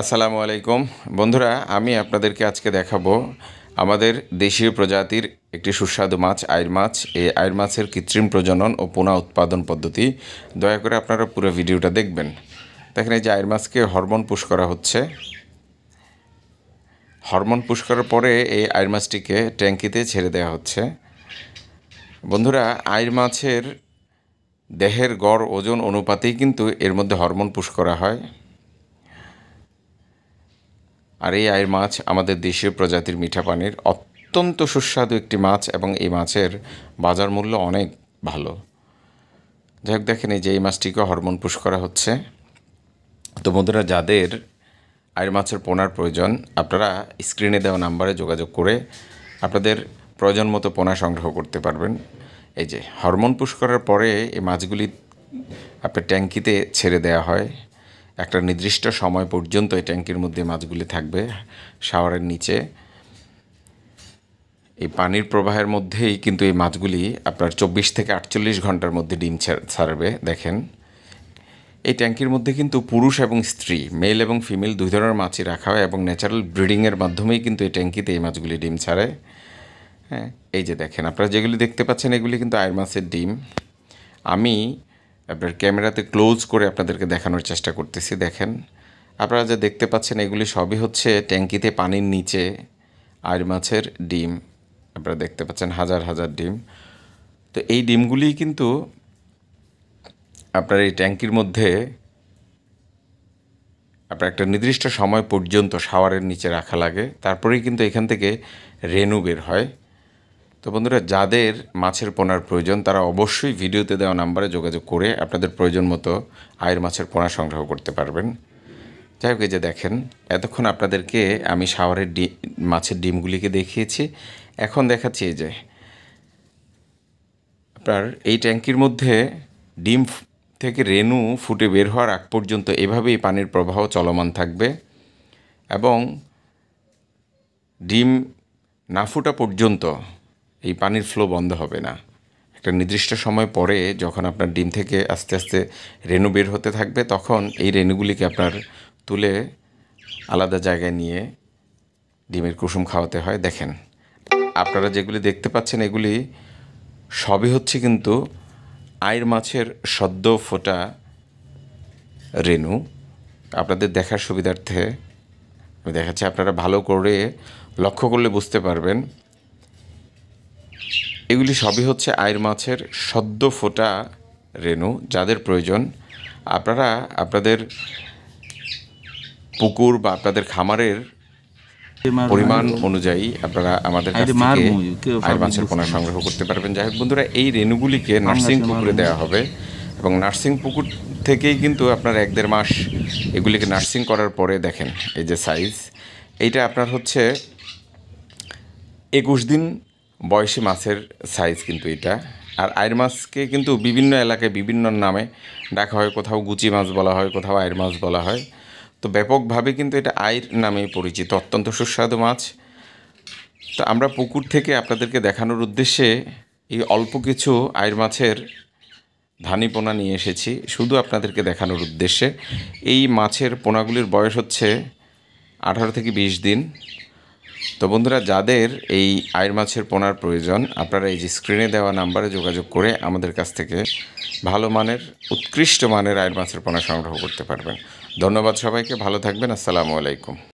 আসসালামু আলাইকুম বন্ধুরা আমি আপনাদেরকে আজকে দেখাবো আমাদের দেশীয় প্রজাতির একটি সুস্বাদু মাছ আয়ের মাছ এই আয়ের মাছের কৃত্রিম প্রজনন ও পোনা উৎপাদন পদ্ধতি দয়া করে আপনারা পুরো ভিডিওটা দেখবেন দেখেন এই যে আয়ের মাছকে হরমোন পুশ করা হচ্ছে হরমোন পুশ করার পরে এই আয়ের মাছটিকে ট্যাঙ্কিতে ছেড়ে দেওয়া হচ্ছে বন্ধুরা আইর মাছের দেহের গড় ওজন অনুপাতেই কিন্তু এর মধ্যে হরমোন পুশ করা হয় আর এই আয়ের মাছ আমাদের দেশীয় প্রজাতির মিঠা পানির অত্যন্ত সুস্বাদু একটি মাছ এবং এই মাছের বাজার মূল্য অনেক ভালো যাই হোক দেখেন এই যে এই মাছটিকে হরমোন পুশ করা হচ্ছে তো বন্ধুরা যাদের আয়ের মাছের পোনার প্রয়োজন আপনারা স্ক্রিনে দেওয়া নাম্বারে যোগাযোগ করে আপনাদের প্রয়োজন মতো পোনা সংগ্রহ করতে পারবেন এই যে হরমোন পুশ করার পরে এই মাছগুলি আপনার ট্যাঙ্কিতে ছেড়ে দেওয়া হয় একটা নির্দিষ্ট সময় পর্যন্ত এই ট্যাঙ্কির মধ্যে মাছগুলি থাকবে শাওয়ারের নিচে এই পানির প্রবাহের মধ্যেই কিন্তু এই মাছগুলি আপনার চব্বিশ থেকে আটচল্লিশ ঘন্টার মধ্যে ডিম ছাড়বে দেখেন এই ট্যাঙ্কির মধ্যে কিন্তু পুরুষ এবং স্ত্রী মেল এবং ফিমেল দুই ধরনের মাছই রাখা হয় এবং ন্যাচারাল ব্রিডিংয়ের মাধ্যমেই কিন্তু এই ট্যাঙ্কিতে এই মাছগুলি ডিম ছাড়ে হ্যাঁ এই যে দেখেন আপনারা যেগুলি দেখতে পাচ্ছেন এগুলি কিন্তু আয়ের মাছের ডিম আমি আপনার ক্যামেরাতে ক্লোজ করে আপনাদেরকে দেখানোর চেষ্টা করতেছি দেখেন আপনারা যা দেখতে পাচ্ছেন এগুলি সবই হচ্ছে ট্যাঙ্কিতে পানির নিচে আর মাছের ডিম আপনারা দেখতে পাচ্ছেন হাজার হাজার ডিম তো এই ডিমগুলি কিন্তু আপনার এই ট্যাঙ্কির মধ্যে আপনার একটা নির্দিষ্ট সময় পর্যন্ত শাওয়ারের নিচে রাখা লাগে তারপরেই কিন্তু এখান থেকে রেনু বের হয় তো বন্ধুরা যাদের মাছের পোনার প্রয়োজন তারা অবশ্যই ভিডিওতে দেওয়া নাম্বারে যোগাযোগ করে আপনাদের প্রয়োজন মতো আয়ের মাছের পোনা সংগ্রহ করতে পারবেন যাই হোক যে দেখেন এতক্ষণ আপনাদেরকে আমি শাওয়ারের ডি মাছের ডিমগুলিকে দেখিয়েছি এখন দেখাচ্ছি এই যে আপনার এই ট্যাঙ্কির মধ্যে ডিম থেকে রেনু ফুটে বের হওয়ার আগ পর্যন্ত এভাবেই পানির প্রবাহ চলমান থাকবে এবং ডিম না ফুটা পর্যন্ত এই পানির ফ্লো বন্ধ হবে না একটা নির্দিষ্ট সময় পরে যখন আপনার ডিম থেকে আস্তে আস্তে রেণু বের হতে থাকবে তখন এই রেণুগুলিকে আপনার তুলে আলাদা জায়গায় নিয়ে ডিমের কুসুম খাওয়াতে হয় দেখেন আপনারা যেগুলি দেখতে পাচ্ছেন এগুলি সবই হচ্ছে কিন্তু আয়ের মাছের সদ্য ফোটা রেণু আপনাদের দেখার সুবিধার্থে দেখাচ্ছি আপনারা ভালো করে লক্ষ্য করলে বুঝতে পারবেন এগুলি সবই হচ্ছে আয়ের মাছের সদ্য ফোটা রেণু যাদের প্রয়োজন আপনারা আপনাদের পুকুর বা আপনাদের খামারের পরিমাণ অনুযায়ী আপনারা আমাদের আয়ের মাছের পোনা সংগ্রহ করতে পারবেন যাই হোক বন্ধুরা এই রেণুগুলিকে নার্সিং পুকুরে দেওয়া হবে এবং নার্সিং পুকুর থেকেই কিন্তু আপনার এক দেড় মাস এগুলিকে নার্সিং করার পরে দেখেন এই যে সাইজ এইটা আপনার হচ্ছে একুশ দিন বয়সী মাছের সাইজ কিন্তু এটা আর আয়ের মাছকে কিন্তু বিভিন্ন এলাকায় বিভিন্ন নামে ডাকা হয় কোথাও গুচি মাছ বলা হয় কোথাও আয়ের মাছ বলা হয় তো ব্যাপকভাবে কিন্তু এটা আয়ের নামেই পরিচিত অত্যন্ত সুস্বাদু মাছ তো আমরা পুকুর থেকে আপনাদেরকে দেখানোর উদ্দেশ্যে এই অল্প কিছু আয়ের মাছের ধানি পোনা নিয়ে এসেছি শুধু আপনাদেরকে দেখানোর উদ্দেশ্যে এই মাছের পোনাগুলির বয়স হচ্ছে আঠারো থেকে বিশ দিন তো বন্ধুরা যাদের এই আয়ের মাছের পোনার প্রয়োজন আপনারা এই যে স্ক্রিনে দেওয়া নাম্বারে যোগাযোগ করে আমাদের কাছ থেকে ভালো মানের উৎকৃষ্ট মানের আয়ের মাছের পোনা সংগ্রহ করতে পারবেন ধন্যবাদ সবাইকে ভালো থাকবেন আসসালামু আলাইকুম